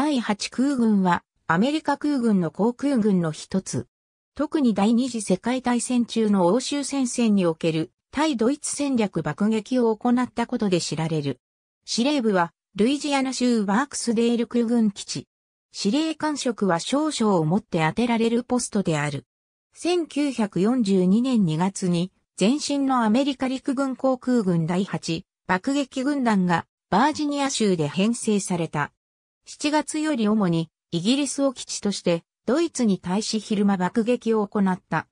第8空軍はアメリカ空軍の航空軍の一つ。特に第二次世界大戦中の欧州戦線における対ドイツ戦略爆撃を行ったことで知られる。司令部はルイジアナ州バークスデール空軍基地。司令官職は少々をもって当てられるポストである。1942年2月に前身のアメリカ陸軍航空軍第8爆撃軍団がバージニア州で編成された。7月より主にイギリスを基地としてドイツに対し昼間爆撃を行った。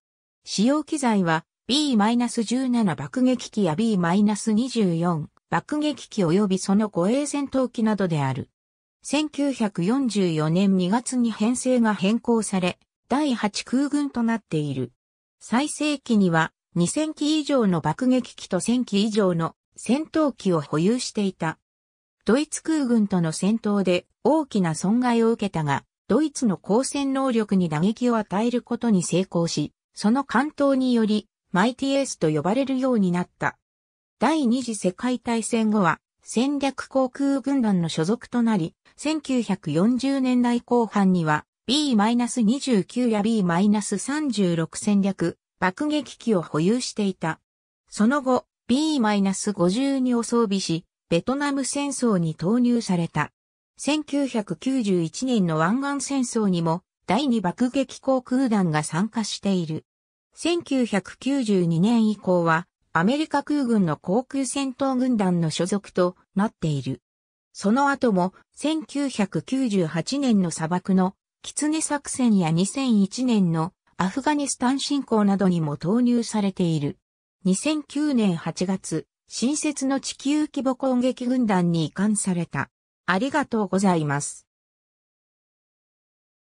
使用機材は B-17 爆撃機や B-24 爆撃機及びその護衛戦闘機などである。1944年2月に編成が変更され、第8空軍となっている。最盛期には2000機以上の爆撃機と1000機以上の戦闘機を保有していた。ドイツ空軍との戦闘で大きな損害を受けたが、ドイツの抗戦能力に打撃を与えることに成功し、その関東により、マイティエースと呼ばれるようになった。第二次世界大戦後は、戦略航空軍団の所属となり、1940年代後半には B-29 や B-36 戦略爆撃機を保有していた。その後、B-52 を装備し、ベトナム戦争に投入された。1991年の湾岸戦争にも第二爆撃航空団が参加している。1992年以降はアメリカ空軍の航空戦闘軍団の所属となっている。その後も1998年の砂漠のキツネ作戦や2001年のアフガニスタン侵攻などにも投入されている。2009年8月、新設の地球規模攻撃軍団に移管された。ありがとうございます。